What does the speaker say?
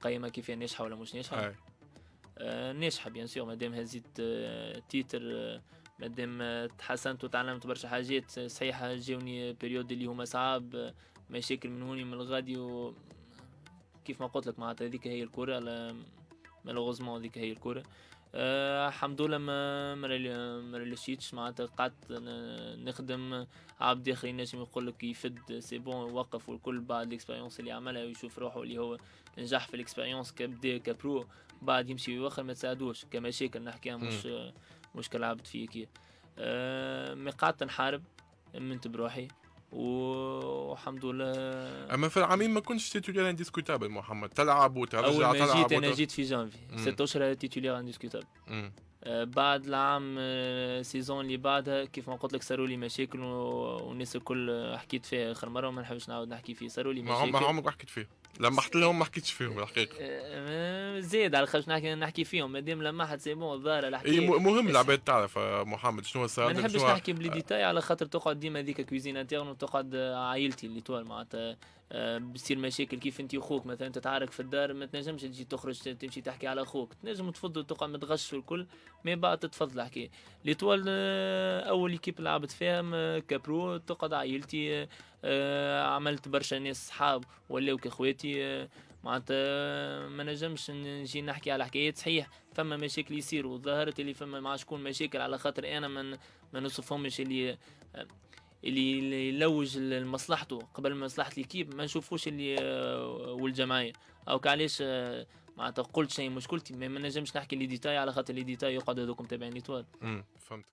مقيمه كيف ناجحه ولا مش ناجحه آه ناجحه بيان سور مادام هزيت تيتر آه، مادام آه، تحسنت وتعلمت برشا حاجات آه، صحيح جاوني بريود اللي هما صعاب مشاكل من هوني من الغادي و كيف ما قلت لك معناتها هذيك هي الكره مالوغوزمون هذيك هي الكره آه، الحمد لله ما مرلشيتش معناتها قعدت نخدم عبد اخر نجم يقول لك يفد سي بون وقف والكل بعد الاكسبيريونس اللي عملها ويشوف روحه اللي هو نجح في الاكسبيريونس كبدا كبرو بعد يمشي ويوخر ما تساعدوش كمشاكل نحكيها مش مشكل عبد فيه كي أه ما قعدت نحارب منت بروحي والحمد لله اما في العامين ما كنتش تيتولير انديسكوتابل محمد تلعب وترجع اول ما تلعب جيت انا جيت في جانفي ست اشهر تيتولير انديسكوتابل بعد العام سيزون آه، اللي بعدها كيف ما قلت لك صاروا لي مشاكل والناس الكل حكيت فيها اخر مره وما نحبش نعاود نحكي فيه صاروا لي مشاكل ما عمرك حكيت فيه لمحت لهم ما حكيتش فيهم الحقيقه آه، آه، زيد على خاطر نحكي نحكي فيهم مادام لمحت سي بون الظاهر الحكايه مهم العباد تعرف آه، محمد شنو صار ما نحبش نحكي بلي ديتاي على خاطر تقعد ديما هذيك كويزين انترن وتقعد عائلتي اللي طوال معناتها بتصير مشاكل كيف انت وخوك مثلا تتعارك في الدار ما تنجمش تجي تخرج تمشي تحكي على اخوك تنجم تفضل وتقعد متغش والكل مي بعد تتفضل الحكايه ليطوال اول كيب لعبت فيها كابرو تقعد عائلتي آه، عملت برشا ناس صحاب ولاو كخواتي آه، معناتها آه، ما نجمش نجي نحكي على حكايات صحيح فما مشاكل يصيروا ظهرت اللي فما مع شكون مشاكل على خاطر انا ما ما نوصفهمش اللي اللي يلوج لمصلحته قبل مصلحه الكيب ما نشوفوش اللي والجمعيه او علاش معناتها قلت شيء مشكلتي ما نجمش نحكي لي ديتاي على خاطر لي ديتاي يقعدوا هذوك متابعين لي طوال فهمت